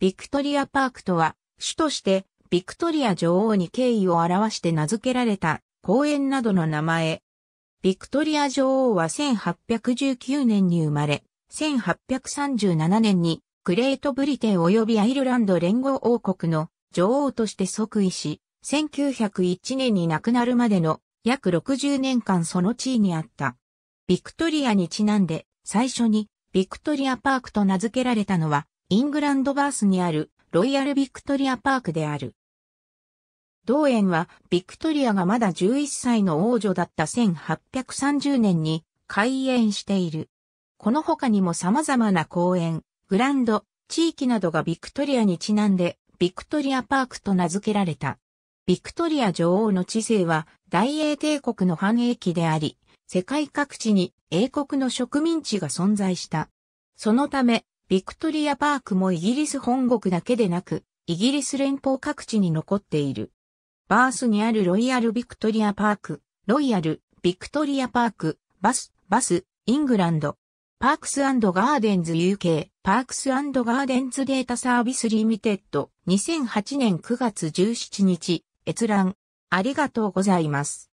ビクトリアパークとは、主としてビクトリア女王に敬意を表して名付けられた公園などの名前。ビクトリア女王は1819年に生まれ、1837年にグレートブリテン及びアイルランド連合王国の女王として即位し、1901年に亡くなるまでの約60年間その地位にあった。ビクトリアにちなんで最初にビクトリアパークと名付けられたのはイングランドバースにあるロイヤルビクトリアパークである。同園はビクトリアがまだ11歳の王女だった1830年に開園している。この他にも様々な公園、グランド、地域などがビクトリアにちなんでビクトリアパークと名付けられた。ビクトリア女王の知性は大英帝国の繁栄期であり、世界各地に英国の植民地が存在した。そのため、ビクトリアパークもイギリス本国だけでなく、イギリス連邦各地に残っている。バースにあるロイヤルビクトリアパーク、ロイヤルビクトリアパーク、バス、バス、イングランド。パークスガーデンズ UK、パークスガーデンズデータサービスリミテッド、2008年9月17日、閲覧。ありがとうございます。